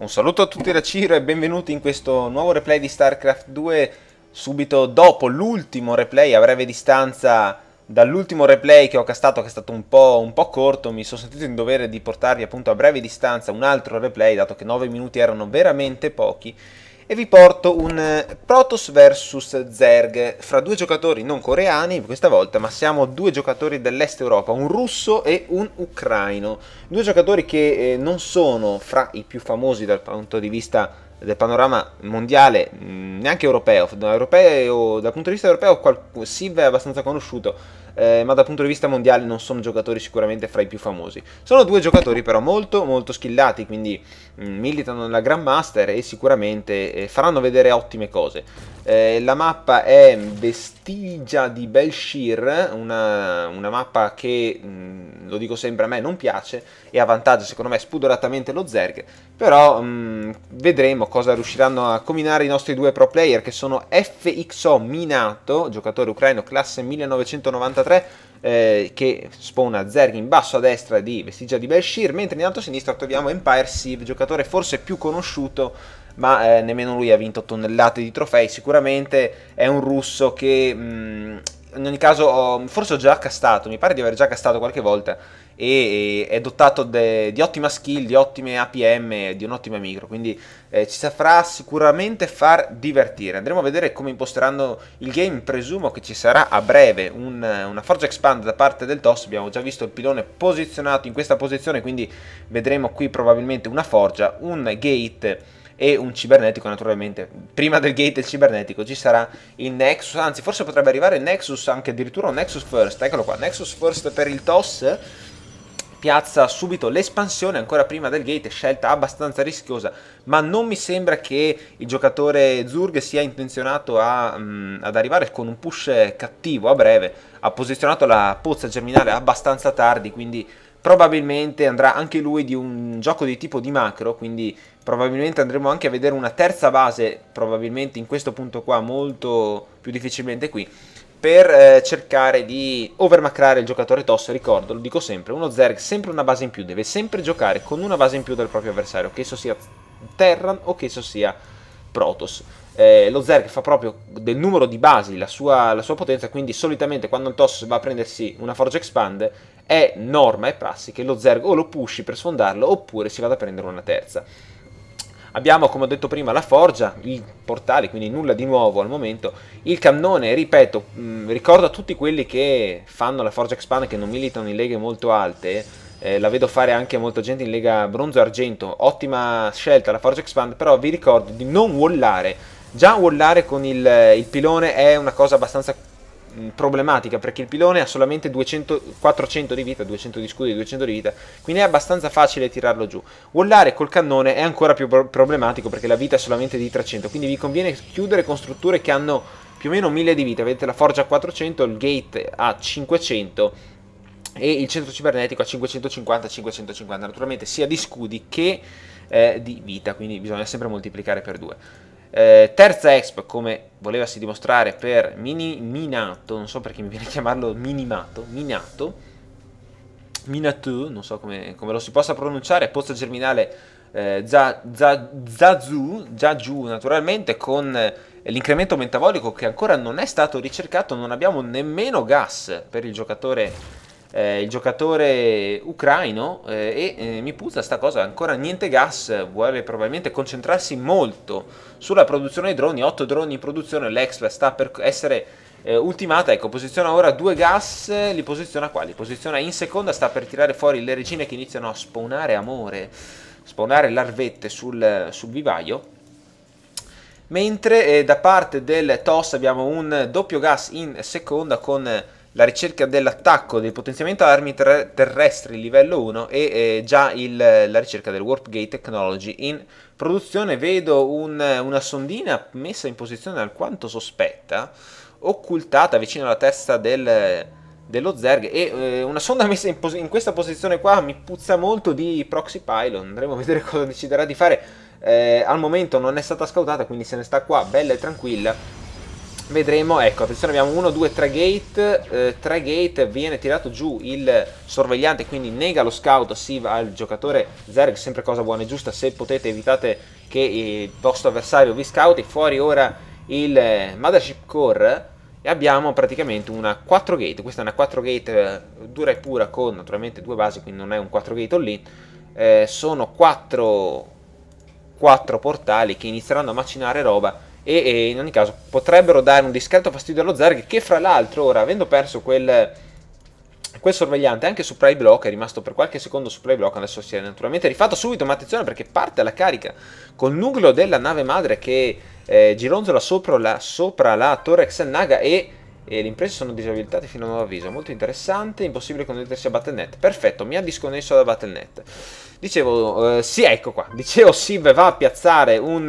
Un saluto a tutti da Ciro e benvenuti in questo nuovo replay di StarCraft 2 subito dopo l'ultimo replay a breve distanza dall'ultimo replay che ho castato che è stato un po', un po', corto mi sono sentito in dovere di portarvi appunto a breve distanza un altro replay dato che 9 minuti erano veramente pochi e vi porto un eh, Protoss vs Zerg fra due giocatori non coreani questa volta, ma siamo due giocatori dell'est Europa, un russo e un ucraino. Due giocatori che eh, non sono fra i più famosi dal punto di vista del panorama mondiale, mm, neanche europeo, europeo dal punto di vista europeo qual- Siv è abbastanza conosciuto, eh, ma dal punto di vista mondiale non sono giocatori sicuramente fra i più famosi. Sono due giocatori però molto molto skillati, quindi mh, mm, militano nella Grandmaster e sicuramente eh, faranno vedere ottime cose. Eh, la mappa è Vestigia di Belshir, una, una mappa che, mh, mm, lo dico sempre, a me non piace e avvantaggia secondo me spudoratamente lo Zerg, però mh, mm, vedremo cosa riusciranno a combinare i nostri due pro player che sono FXO Minato, giocatore ucraino classe 1993, 43 eh, che spona Zerg in basso a destra di Vestigia di Belshir, mentre in alto a sinistra troviamo Empire Sieve, giocatore forse più conosciuto, ma eh, nemmeno lui ha vinto tonnellate di trofei, sicuramente è un russo che mh, mm, in ogni caso, forse ho già castato, mi pare di aver già castato qualche volta. E, è dotato de, di ottima skill, di ottime APM, di un'ottima micro. Quindi eh, ci saprà sicuramente far divertire. Andremo a vedere come imposteranno il game. Presumo che ci sarà a breve un, una Forge Expand da parte del TOS. Abbiamo già visto il pilone posizionato in questa posizione. Quindi vedremo qui probabilmente una forgia, un gate e un cibernetico naturalmente. Prima del gate del cibernetico ci sarà il Nexus, anzi forse potrebbe arrivare il Nexus, anche addirittura un Nexus First, eccolo qua, Nexus First per il TOS piazza subito l'espansione ancora prima del gate, scelta abbastanza rischiosa, ma non mi sembra che il giocatore Zurg sia intenzionato a, um, ad arrivare con un push cattivo a breve, ha posizionato la pozza germinale abbastanza tardi, quindi probabilmente andrà anche lui di un gioco di tipo di macro, quindi probabilmente andremo anche a vedere una terza base, probabilmente in questo punto qua molto più difficilmente qui, per eh, cercare di overmacrare il giocatore tosso, ricordo, lo dico sempre, uno Zerg sempre una base in più, deve sempre giocare con una base in più del proprio avversario, che esso sia Terran o che esso sia Protoss. Eh, lo Zerg fa proprio del numero di basi la sua, la sua potenza, quindi solitamente quando il Toss va a prendersi una Forge Expand è norma e prassi che lo Zerg o lo pushi per sfondarlo oppure si vada a prendere una terza. Abbiamo, come ho detto prima, la forgia, il portale, quindi nulla di nuovo al momento. Il cannone, ripeto, mh, mm, ricordo a tutti quelli che fanno la forgia expand che non militano in leghe molto alte, eh, la vedo fare anche molta gente in lega bronzo-argento, e ottima scelta la forgia expand, però vi ricordo di non wallare. Già wallare con il, il pilone è una cosa abbastanza problematica perché il pilone ha solamente 200, 400 di vita, 200 di scudo e 200 di vita, quindi è abbastanza facile tirarlo giù. Wallare col cannone è ancora più problematico perché la vita è solamente di 300, quindi vi conviene chiudere con strutture che hanno più o meno 1000 di vita, vedete la forgia a 400, il gate a 500 e il centro cibernetico a 550-550, naturalmente sia di scudi che eh, di vita, quindi bisogna sempre moltiplicare per 2. Eh, terza exp, come volevasi dimostrare per mini, Minato, non so perché mi viene a chiamarlo Minimato, Minato, Minato, non so come, come lo si possa pronunciare, pozza germinale eh, già giù, naturalmente, con eh, l'incremento metabolico che ancora non è stato ricercato, non abbiamo nemmeno gas per il giocatore eh, il giocatore ucraino eh, e eh, mi puzza sta cosa, ancora niente gas, vuole probabilmente concentrarsi molto sulla produzione dei droni, 8 droni in produzione, l'Exla sta per essere eh, ultimata, ecco, posiziona ora due gas, li posiziona qua, li posiziona in seconda, sta per tirare fuori le regine che iniziano a spawnare amore, spawnare larvette sul, sul vivaio. Mentre eh, da parte del TOS abbiamo un doppio gas in seconda con la ricerca dell'attacco, del potenziamento armi ter- terrestri livello 1 e eh, già il, la ricerca del Warp Gate Technology. In produzione vedo un, una sondina messa in posizione alquanto sospetta, occultata vicino alla testa del, dello Zerg e eh, una sonda messa in, pos- in, questa posizione qua mi puzza molto di Proxy Pylon, andremo a vedere cosa deciderà di fare. Eh, al momento non è stata scautata, quindi se ne sta qua bella e tranquilla Vedremo, ecco, attenzione abbiamo 1, 2, 3 gate, 3 eh, gate viene tirato giù il sorvegliante, quindi nega lo scout, si va al giocatore Zerg, sempre cosa buona e giusta, se potete evitate che il vostro avversario vi scouti, fuori ora il eh, Mothership Core e abbiamo praticamente una 4 gate, questa è una 4 gate eh, dura e pura con naturalmente due basi, quindi non è un 4 gate lì, eh, sono 4, 4 portali che inizieranno a macinare roba e, e, in ogni caso potrebbero dare un discreto fastidio allo Zerg che fra l'altro ora avendo perso quel, quel sorvegliante anche su play block è rimasto per qualche secondo su play block adesso si è naturalmente rifatto subito ma attenzione perché parte la carica col nucleo della nave madre che eh, gironzola sopra la, sopra la torre Xelnaga e e le imprese sono disabilitate fino a nuovo avviso. Molto interessante, impossibile connettersi a Battle.net. Perfetto, mi ha disconnesso da Battle.net. Dicevo, eh, sì, ecco qua. Dicevo, Siv va a piazzare un,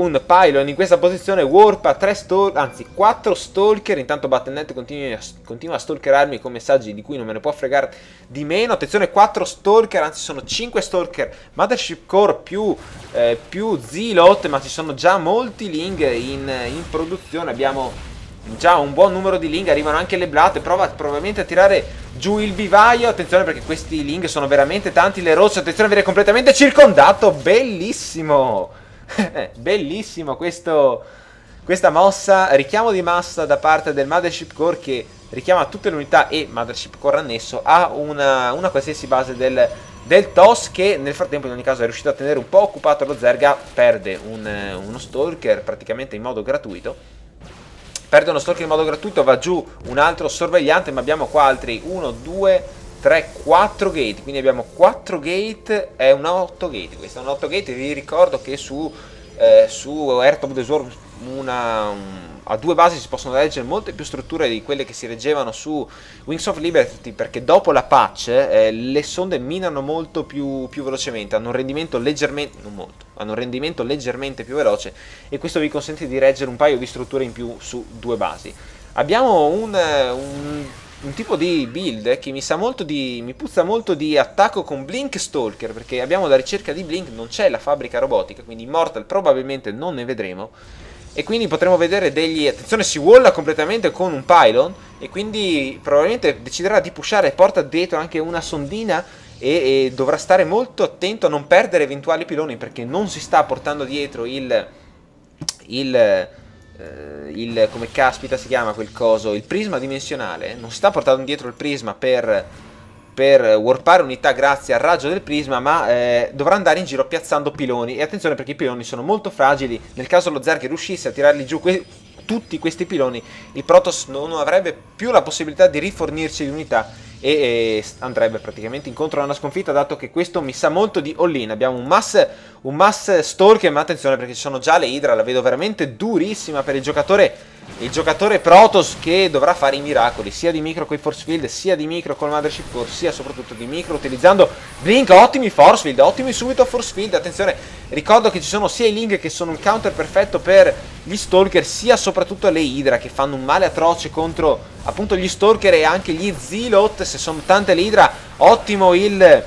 un pylon in questa posizione, warp a 3 stalker, anzi 4 stalker, intanto Battle.net continua, continua a stalkerarmi con messaggi di cui non me ne può fregare di meno, attenzione 4 stalker, anzi sono 5 stalker, Mothership Core più, eh, più Zilot, ma ci sono già molti ling in, in produzione, abbiamo già un buon numero di ling, arrivano anche le blate, prova probabilmente a tirare giù il vivaio, attenzione perché questi ling sono veramente tanti, le rosse, attenzione viene completamente circondato, bellissimo! Eh, bellissimo questo, questa mossa, richiamo di massa da parte del Mothership Core che richiama tutte le unità e Mothership Core annesso a una, una qualsiasi base del, del, TOS che nel frattempo in ogni caso è riuscito a tenere un po' occupato lo Zerga, perde un, eh, uno Stalker praticamente in modo gratuito. Perde uno Stalker in modo gratuito, va giù un altro sorvegliante, ma abbiamo qua altri 1, 2, 3, 4 gate, quindi abbiamo 4 gate, è un 8 gate, questo è un 8 gate, vi ricordo che su, eh, su Earth of the Swarm una, un, mm, a due basi si possono leggere molte più strutture di quelle che si reggevano su Wings of Liberty perché dopo la patch eh, le sonde minano molto più, più velocemente, hanno un rendimento leggermente, non molto, hanno un rendimento leggermente più veloce e questo vi consente di reggere un paio di strutture in più su due basi. Abbiamo un, eh, un un tipo di build eh, che mi, sa molto di, mi puzza molto di attacco con Blink Stalker, perché abbiamo la ricerca di Blink, non c'è la fabbrica robotica, quindi Immortal probabilmente non ne vedremo. E quindi potremo vedere degli... Attenzione, si walla completamente con un pylon e quindi probabilmente deciderà di pushare e porta dietro anche una sondina e, e dovrà stare molto attento a non perdere eventuali piloni perché non si sta portando dietro il... il eh, il, come caspita si chiama quel coso, il prisma dimensionale, non si sta portando indietro il prisma per, per warpare unità grazie al raggio del prisma, ma eh, dovrà andare in giro piazzando piloni, e attenzione perché i piloni sono molto fragili, nel caso lo Zerg riuscisse a tirarli giù que tutti questi piloni il Protoss non avrebbe più la possibilità di rifornirci di unità e, e andrebbe praticamente incontro a una sconfitta dato che questo mi sa molto di all-in. Abbiamo un mass, un mass Stalker ma attenzione perché ci sono già le Hydra, la vedo veramente durissima per il giocatore il giocatore Protoss che dovrà fare i miracoli sia di micro con i force field sia di micro con col mothership core sia soprattutto di micro utilizzando blink ottimi force field ottimi subito force field attenzione ricordo che ci sono sia i link che sono un counter perfetto per gli stalker sia soprattutto le Hydra che fanno un male atroce contro appunto gli stalker e anche gli zilot se sono tante le Hydra, ottimo il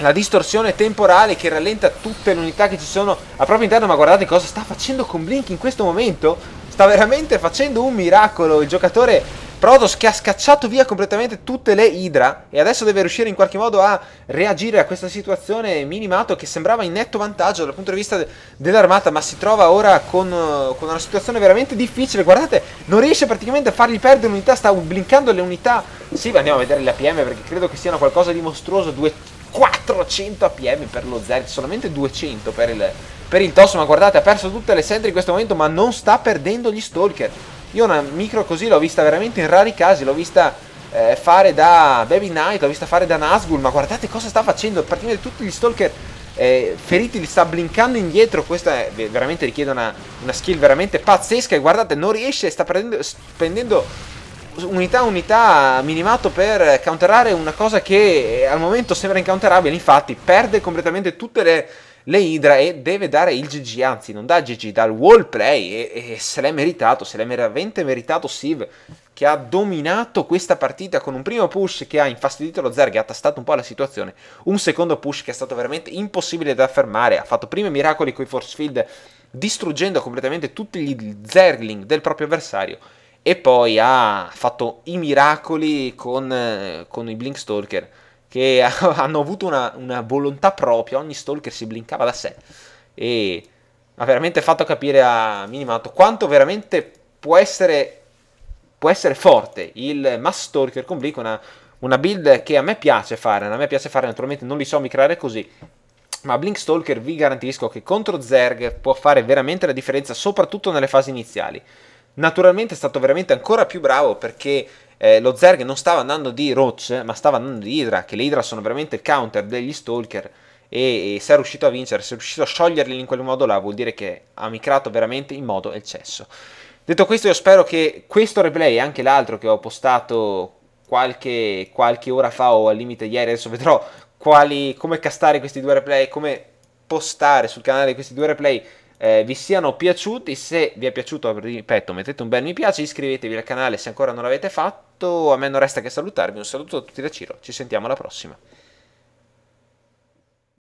la distorsione temporale che rallenta tutte le unità che ci sono a proprio interno ma guardate cosa sta facendo con Blink in questo momento sta veramente facendo un miracolo il giocatore Prodos che ha scacciato via completamente tutte le Hydra e adesso deve riuscire in qualche modo a reagire a questa situazione Minimato che sembrava in netto vantaggio dal punto di vista de dell'armata ma si trova ora con, con, una situazione veramente difficile guardate non riesce praticamente a fargli perdere un'unità sta blinkando le unità sì andiamo a vedere le APM perché credo che siano qualcosa di mostruoso Due, 400 APM per lo Zerg solamente 200 per il per il Tosso, ma guardate, ha perso tutte le sentry in questo momento, ma non sta perdendo gli Stalker. Io una micro così l'ho vista veramente in rari casi, l'ho vista eh, fare da Baby Knight, l'ho vista fare da Nazgul, ma guardate cosa sta facendo, praticamente tutti gli Stalker eh, feriti li sta blinkando indietro, questa è, veramente richiede una, una, skill veramente pazzesca, e guardate, non riesce, sta spendendo unità unità minimato per counterare una cosa che eh, al momento sembra incounterabile, infatti perde completamente tutte le le Hydra e deve dare il GG, anzi non dà GG, dà il wall play e, e se l'è meritato, se l'è veramente meritato Siv che ha dominato questa partita con un primo push che ha infastidito lo Zerg, e ha tastato un po' la situazione, un secondo push che è stato veramente impossibile da fermare, ha fatto primi miracoli con i force field distruggendo completamente tutti gli Zergling del proprio avversario e poi ha fatto i miracoli con, eh, con i Blink Stalker che hanno avuto una, una volontà propria, ogni stalker si blinkava da sé e ha veramente fatto capire a Minimato quanto veramente può essere, può essere forte il Mass Stalker con Blink, una, una build che a me piace fare, a me piace fare naturalmente, non li so micrare così, ma Blink Stalker vi garantisco che contro Zerg può fare veramente la differenza, soprattutto nelle fasi iniziali. Naturalmente è stato veramente ancora più bravo perché eh, lo Zerg non stava andando di Roach, ma stava andando di Hydra, che le Hydra sono veramente il counter degli Stalker, e, e se è riuscito a vincere, se è riuscito a scioglierli in quel modo là, vuol dire che ha micrato veramente in modo eccesso. Detto questo, io spero che questo replay e anche l'altro che ho postato qualche, qualche ora fa o al limite ieri, adesso vedrò quali, come castare questi due replay, come postare sul canale questi due replay eh, vi siano piaciuti. Se vi è piaciuto, ripeto, mettete un bel mi piace, iscrivetevi al canale se ancora non l'avete fatto. A me non resta che salutarvi. Un saluto a tutti da Ciro. Ci sentiamo alla prossima.